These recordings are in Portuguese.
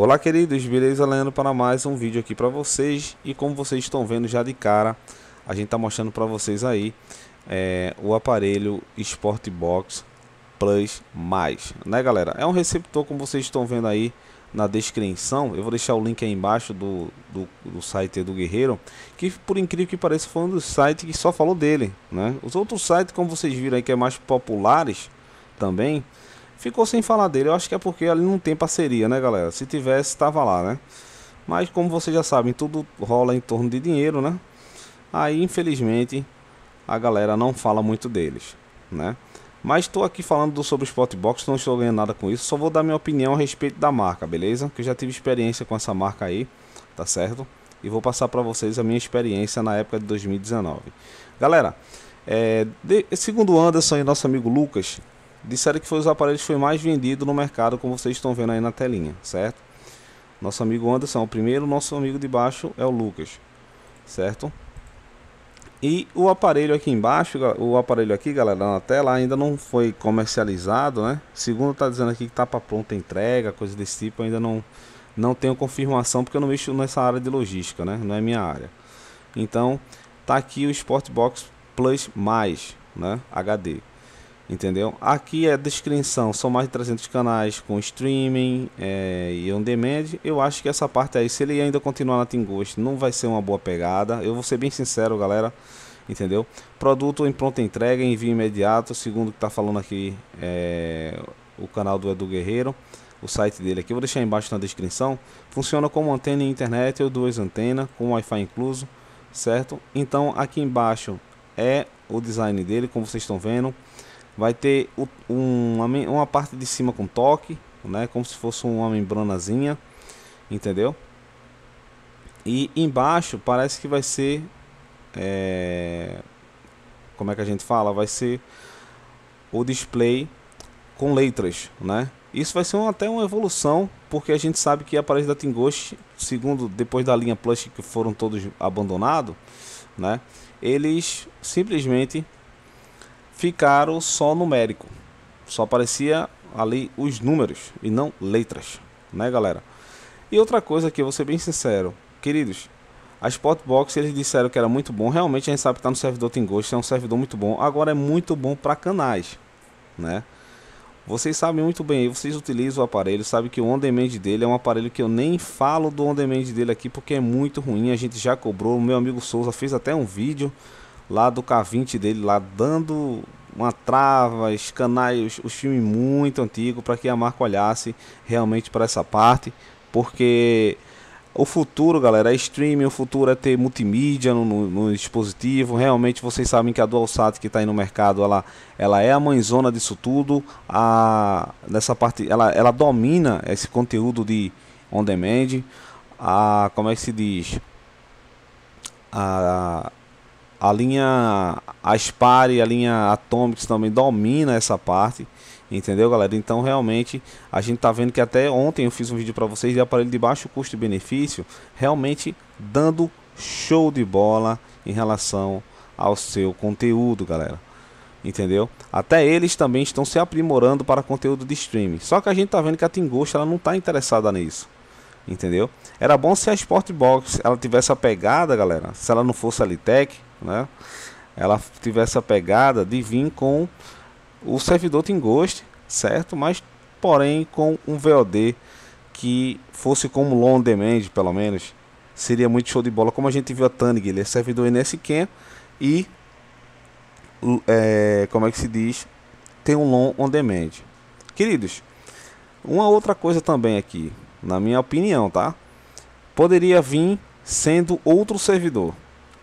Olá queridos, beleza? Leandro para mais um vídeo aqui para vocês e como vocês estão vendo já de cara, a gente está mostrando para vocês aí é, o aparelho Sportbox Plus Mais, né galera? É um receptor como vocês estão vendo aí na descrição, eu vou deixar o link aí embaixo do, do, do site do Guerreiro, que por incrível que pareça foi um dos sites que só falou dele, né? Os outros sites como vocês viram aí que é mais populares também, ficou sem falar dele. Eu acho que é porque ali não tem parceria, né, galera? Se tivesse, estava lá, né? Mas como vocês já sabem, tudo rola em torno de dinheiro, né? Aí, infelizmente, a galera não fala muito deles, né? Mas estou aqui falando sobre o Spotbox, não estou ganhando nada com isso, só vou dar minha opinião a respeito da marca, beleza? Que eu já tive experiência com essa marca aí, tá certo? E vou passar para vocês a minha experiência na época de 2019. Galera, é, de, segundo Anderson e nosso amigo Lucas, Disseram que foi os aparelhos que foi mais vendido no mercado, como vocês estão vendo aí na telinha, certo? Nosso amigo Anderson, o primeiro, nosso amigo de baixo é o Lucas, certo? E o aparelho aqui embaixo, o aparelho aqui, galera, na tela ainda não foi comercializado, né? Segundo tá dizendo aqui que tá para pronta entrega, coisa desse tipo, ainda não não tenho confirmação porque eu não mexo nessa área de logística, né? Não é minha área. Então, tá aqui o Sportbox Plus mais, né? HD entendeu? Aqui é a descrição, são mais de 300 canais com streaming é, e on demand. Eu acho que essa parte aí, se ele ainda continuar na Tingush, não vai ser uma boa pegada. Eu vou ser bem sincero, galera, entendeu? Produto em pronta entrega, envio imediato, segundo que está falando aqui é, o canal do Edu Guerreiro. O site dele aqui, eu vou deixar embaixo na descrição. Funciona como antena e internet ou duas antenas, com Wi-Fi incluso, certo? Então aqui embaixo é o design dele, como vocês estão vendo vai ter um, uma parte de cima com toque, né? Como se fosse uma membranazinha, entendeu? E embaixo parece que vai ser, é, como é que a gente fala? Vai ser o display com letras, né? Isso vai ser um, até uma evolução, porque a gente sabe que a parede da Tingoshi, segundo depois da linha Plush que foram todos abandonados, né? Eles simplesmente ficaram só numérico. Só aparecia ali os números e não letras, né, galera? E outra coisa que eu vou ser bem sincero, queridos, a Spotbox eles disseram que era muito bom, realmente a gente sabe que está no servidor Tingosto, é um servidor muito bom, agora é muito bom para canais, né? Vocês sabem muito bem, vocês utilizam o aparelho, sabem que o on-demand dele é um aparelho que eu nem falo do on-demand dele aqui porque é muito ruim, a gente já cobrou, o meu amigo Souza fez até um vídeo lá do K20 dele, lá dando uma trava, escanar os, os filmes muito antigos para que a marca olhasse realmente para essa parte, porque o futuro, galera, é streaming, o futuro é ter multimídia no, no, no dispositivo. Realmente vocês sabem que a DualSat que está aí no mercado, ela, ela é a mãezona disso tudo. A, nessa parte, ela, ela domina esse conteúdo de on demand. A, como é que se diz? A, a linha Aspire a linha Atomics também domina essa parte. Entendeu, galera? Então, realmente, a gente tá vendo que até ontem eu fiz um vídeo para vocês de aparelho de baixo custo e benefício, realmente dando show de bola em relação ao seu conteúdo, galera. Entendeu? Até eles também estão se aprimorando para conteúdo de streaming. Só que a gente tá vendo que a Tingosto ela não tá interessada nisso. Entendeu? Era bom se a Sportbox ela tivesse a pegada, galera. Se ela não fosse a Litec, né? Ela tiver essa pegada de vir com o servidor gosto, certo? Mas porém com um VOD que fosse como long demand, pelo menos, seria muito show de bola, como a gente viu a Tannig, ele é servidor NSQN e é, como é que se diz, tem um long on demand. Queridos, uma outra coisa também aqui, na minha opinião, tá? Poderia vir sendo outro servidor.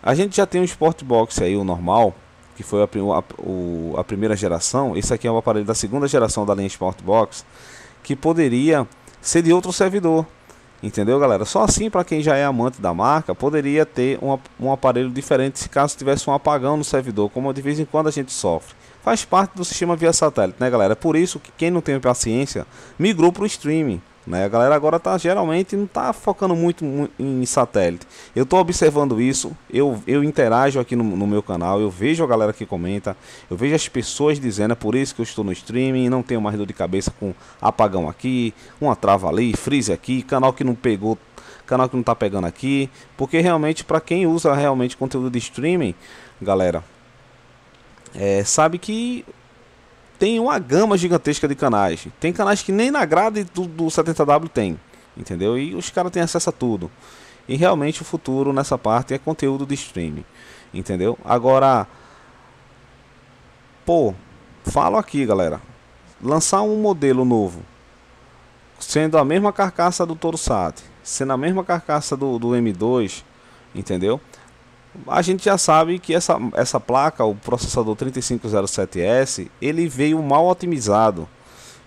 A gente já tem o Sport Box aí, o normal, que foi a, a, a primeira geração. Esse aqui é um aparelho da segunda geração da linha Sport Box, que poderia ser de outro servidor. Entendeu, galera? Só assim, para quem já é amante da marca, poderia ter um, um aparelho diferente se caso tivesse um apagão no servidor, como de vez em quando a gente sofre. Faz parte do sistema via satélite, né, galera? É por isso que quem não tem paciência migrou para o streaming. Né? A galera agora tá geralmente não tá focando muito, em satélite. Eu tô observando isso, eu, eu interajo aqui no, no, meu canal, eu vejo a galera que comenta, eu vejo as pessoas dizendo, é por isso que eu estou no streaming, não tenho mais dor de cabeça com apagão aqui, uma trava ali, freeze aqui, canal que não pegou, canal que não tá pegando aqui, porque realmente para quem usa realmente conteúdo de streaming, galera, é, sabe que tem uma gama gigantesca de canais. Tem canais que nem na grade do, do 70W tem, entendeu? E os caras têm acesso a tudo. E realmente o futuro nessa parte é conteúdo de streaming, entendeu? Agora, pô, falo aqui, galera. Lançar um modelo novo, sendo a mesma carcaça do Toro Sat, sendo a mesma carcaça do, do M2, entendeu? a gente já sabe que essa, essa placa, o processador 3507S, ele veio mal otimizado.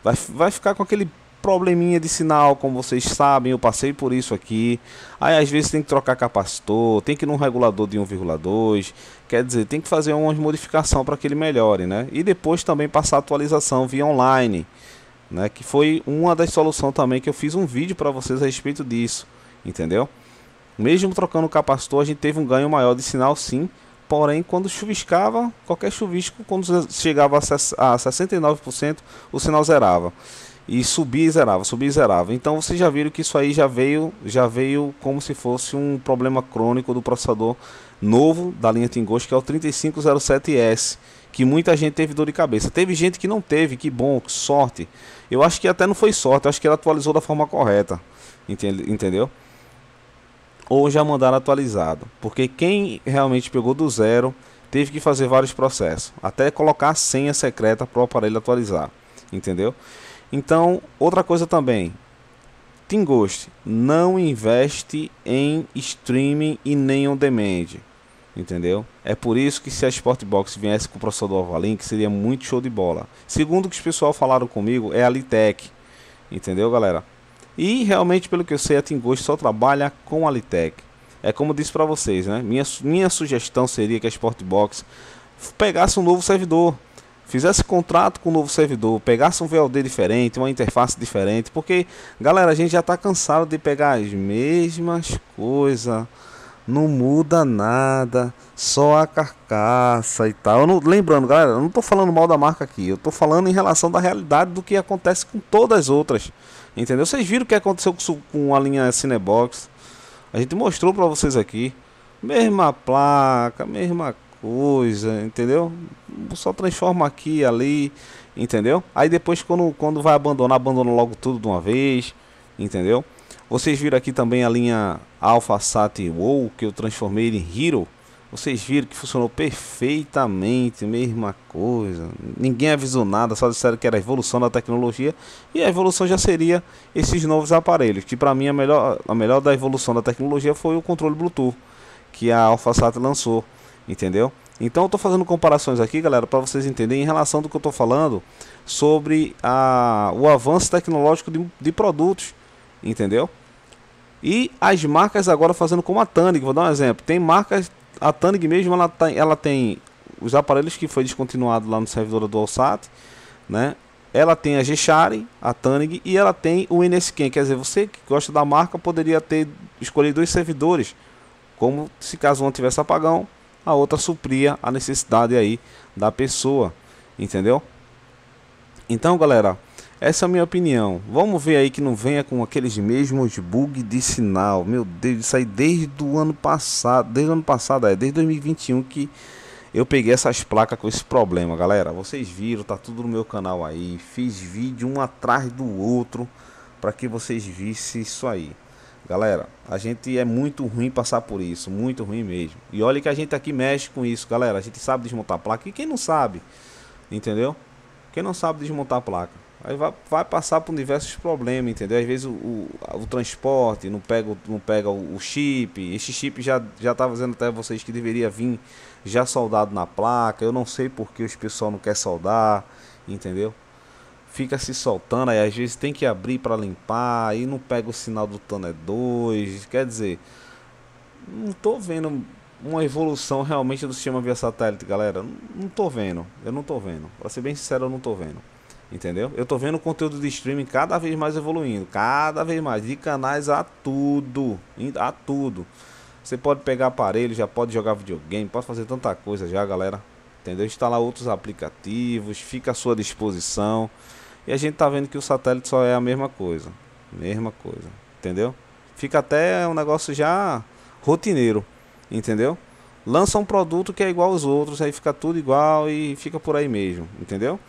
Vai, vai ficar com aquele probleminha de sinal, como vocês sabem, eu passei por isso aqui. Aí às vezes tem que trocar capacitor, tem que ir num regulador de 1,2, quer dizer, tem que fazer umas modificação para que ele melhore, né? E depois também passar atualização via online, né? Que foi uma das soluções também que eu fiz um vídeo para vocês a respeito disso, entendeu? Mesmo trocando o capacitor, a gente teve um ganho maior de sinal sim, porém quando chuviscava, qualquer chuvisco, quando chegava a 69%, o sinal zerava. E subia e zerava, subia e zerava. Então vocês já viram que isso aí já veio, já veio como se fosse um problema crônico do processador novo da linha Tingosh, que é o 3507S, que muita gente teve dor de cabeça. Teve gente que não teve, que bom, que sorte. Eu acho que até não foi sorte, acho que ele atualizou da forma correta. Entendeu? ou já mandaram atualizado, porque quem realmente pegou do zero teve que fazer vários processos, até colocar a senha secreta para o aparelho atualizar, entendeu? Então, outra coisa também, Tingost não investe em streaming e nem on demand, entendeu? É por isso que se a Sportbox viesse com o processador Avalink, seria muito show de bola. Segundo o que os pessoal falaram comigo, é a Litec, entendeu, galera? E realmente, pelo que eu sei, a Tingosto só trabalha com a Litec. É como eu disse para vocês, né? Minha, minha sugestão seria que a Sportbox pegasse um novo servidor, fizesse contrato com o um novo servidor, pegasse um VLD diferente, uma interface diferente, porque galera, a gente já está cansado de pegar as mesmas coisas não muda nada, só a carcaça e tal. Não, lembrando, galera, eu não estou falando mal da marca aqui, eu estou falando em relação da realidade do que acontece com todas as outras. Entendeu? Vocês viram o que aconteceu com a linha Cinebox? A gente mostrou para vocês aqui. Mesma placa, mesma coisa, entendeu? Só transforma aqui ali, entendeu? Aí depois quando, quando vai abandonar, abandona logo tudo de uma vez, entendeu? Vocês viram aqui também a linha Alpha Sat WoW que eu transformei em Hero. Vocês viram que funcionou perfeitamente, mesma coisa. Ninguém avisou nada, só disseram que era a evolução da tecnologia. E a evolução já seria esses novos aparelhos. Que para mim a melhor, a melhor da evolução da tecnologia foi o controle Bluetooth que a Alpha Sat lançou. Entendeu? Então eu tô fazendo comparações aqui, galera, para vocês entenderem em relação do que eu tô falando sobre a, o avanço tecnológico de, de produtos. Entendeu? E as marcas agora fazendo como a Tannig, vou dar um exemplo. Tem marcas, a Tannig mesmo, ela, tá ela tem os aparelhos que foi descontinuado lá no servidor do Alsat, né? Ela tem a Gshare, a Tannig e ela tem o NSQN. Quer dizer, você que gosta da marca poderia ter escolhido dois servidores, como se caso um tivesse apagão, a outra supria a necessidade aí da pessoa, entendeu? Então, galera, essa é a minha opinião. Vamos ver aí que não venha com aqueles mesmos bugs de sinal. Meu Deus, isso aí desde o ano passado, desde o ano passado, é, desde 2021 que eu peguei essas placas com esse problema, galera. Vocês viram, tá tudo no meu canal aí. Fiz vídeo um atrás do outro para que vocês vissem isso aí. Galera, a gente é muito ruim passar por isso, muito ruim mesmo. E olha que a gente aqui mexe com isso, galera. A gente sabe desmontar placa e quem não sabe, entendeu? Quem não sabe desmontar placa Aí vai, vai passar por diversos problemas, entendeu? Às vezes o, o, o transporte não pega, não pega o, o, chip. Esse chip já, já tá dizendo até vocês que deveria vir já soldado na placa. Eu não sei porque os pessoal não quer soldar, entendeu? Fica se soltando, aí às vezes tem que abrir para limpar, aí não pega o sinal do Tanner 2. Quer dizer, não tô vendo uma evolução realmente do sistema via satélite, galera. Não, não tô vendo, eu não tô vendo. Para ser bem sincero, eu não tô vendo. Entendeu? Eu tô vendo o conteúdo de streaming cada vez mais evoluindo, cada vez mais, de canais a tudo, a tudo. Você pode pegar aparelho, já pode jogar videogame, pode fazer tanta coisa já, galera. Entendeu? Instalar outros aplicativos, fica à sua disposição. E a gente tá vendo que o satélite só é a mesma coisa, mesma coisa, entendeu? Fica até um negócio já rotineiro, entendeu? Lança um produto que é igual aos outros, aí fica tudo igual e fica por aí mesmo, entendeu?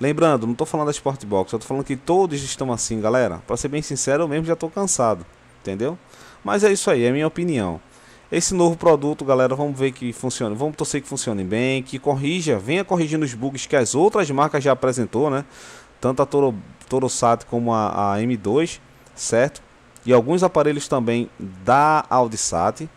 Lembrando, não tô falando da Sportbox, eu tô falando que todos estão assim, galera. Para ser bem sincero, eu mesmo já tô cansado, entendeu? Mas é isso aí, é minha opinião. Esse novo produto, galera, vamos ver que funciona. Vamos torcer que funcione bem, que corrija, venha corrigindo os bugs que as outras marcas já apresentou, né? Tanto a Toro, Torosat como a, a M2, certo? E alguns aparelhos também da Audisat.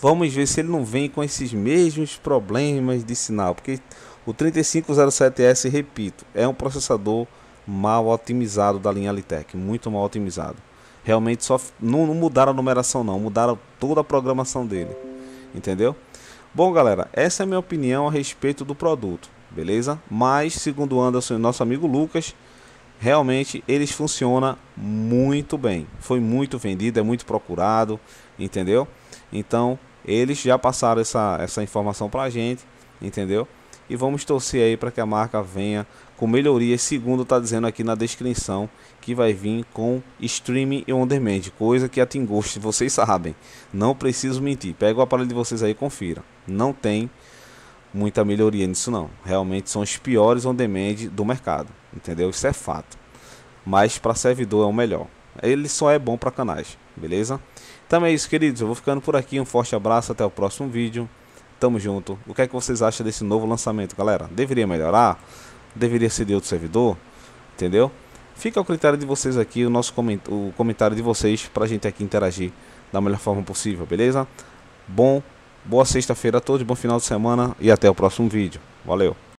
Vamos ver se ele não vem com esses mesmos problemas de sinal, porque o 3507S, repito, é um processador mal otimizado da linha Alitec, muito mal otimizado. Realmente só não, não mudaram a numeração não, mudaram toda a programação dele. Entendeu? Bom, galera, essa é a minha opinião a respeito do produto, beleza? Mas, segundo Anderson e nosso amigo Lucas, realmente eles funcionam muito bem. Foi muito vendido, é muito procurado, entendeu? Então, eles já passaram essa, essa informação pra gente, entendeu? e vamos torcer aí para que a marca venha com melhorias, segundo está dizendo aqui na descrição, que vai vir com streaming e on demand, coisa que a Tingost, vocês sabem, não preciso mentir, pega o aparelho de vocês aí e confira, não tem muita melhoria nisso não, realmente são os piores on demand do mercado, entendeu? Isso é fato, mas para servidor é o melhor, ele só é bom para canais, beleza? Então é isso, queridos, eu vou ficando por aqui, um forte abraço, até o próximo vídeo. Tamo junto. O que é que vocês acham desse novo lançamento, galera? Deveria melhorar? Deveria ser de outro servidor? Entendeu? Fica ao critério de vocês aqui, o nosso coment o comentário de vocês pra gente aqui interagir da melhor forma possível, beleza? Bom, boa sexta-feira a todos, bom final de semana e até o próximo vídeo. Valeu!